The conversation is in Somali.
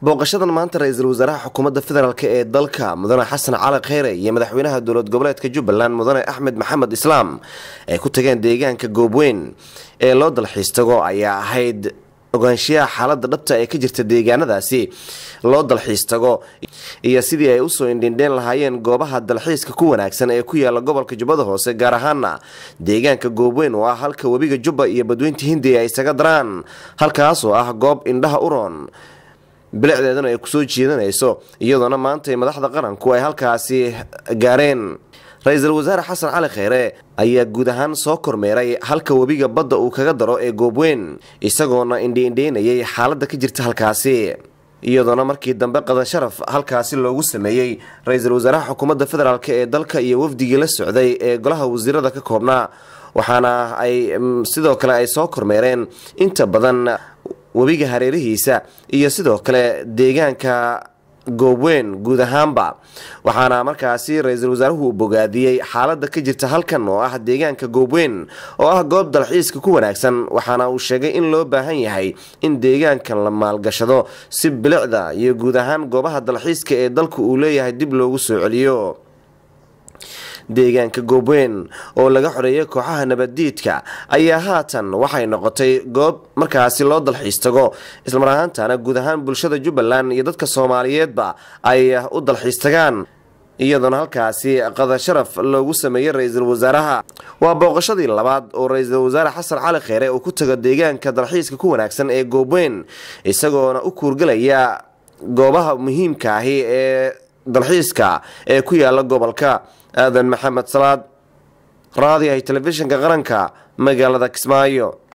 booqashadan maanta ra-iisul wasaaraha xukuumadda federaalk ee dalka mudane xasan cali kheyre iyo madaxweynaha dowlad goboleedka jubbaland mudane axmed maxamed islaam ay ku tageen deegaanka goobweyn ee loo dalxiistago ayaa ahayd ogaanshiyaha xaaladda dhabta ee ka jirta deegaanadaasi loo dalxiistago iyo sidii ay usoo indhindheen lahaayeen goobaha dalxiiska ku wanaagsan ee ku yaala gobolka jubbada hoose gaar ahaana deegaanka goobweyn oo ah halka webiga jubba iyo badweynta hindiya ay isaga daraan halkaasoo ah goob indhaha uroon bilicdeedana ay kusoo jeedanayso iyadoona maanta madaxda qaranku ay halkaasi gaareen ra-iisul wasaare xasan cali kheyre ayaa guud ahaan soo kormeeray halka webiga badda uu kaga daro ee goobweyn isagoona indhiindhiynayay xaaladda ka jirta halkaasi iyadoona markii dambe qadan sharaf halkaasi loogu sameeyey ra-iisul wasaaraha xukuumadda federaalk ee dalka iyo wafdigii la socday ee golaha wasiirada ka koobnaa waxaana ay mm, sidoo kale ay soo kormeereen inta badan webiga hareerihiisa iyo sidoo kale deegaanka goobweyn guud ahaanba waxaana markaasi ra-iisul wasaaruhu bogaadiyey xaaladda ka jirta halkan oo ah deegaanka goobweyn oo ah goob dalxiiska ku wanaagsan waxaana uu sheegay in loo baahan yahay in deegaankan la maalgashado si bilicda iyo guud ahaan goobaha dalxiiska ee dalku uu leeyahay dib loogu soo celiyo deegaanka goobweyn oo laga xoreeyay kooxaha nabaddiidka ayaa haatan waxay noqotay goob markaasi loo dalxiistago tago islamar ahaantana guud ahaan bulshada jubbaland iyo dadka soomaaliyeedba ay u dalxiis tagaan iyadoona halkaasi qada sharaf loogu sameeyey ra-iisul wasaaraha waa booqashadii labaad oo ra-iisul wasaare xasan cali kheere uu ku tago deegaanka dalxiiska ku wanaagsan ee goobweyn isagoona u kuurgelaya goobaha muhiimka ahi ee dalxiiska ee ku yaala gobolka aadan maxamed salaad raadi ay telefishinka qaranka magaalada kismaayo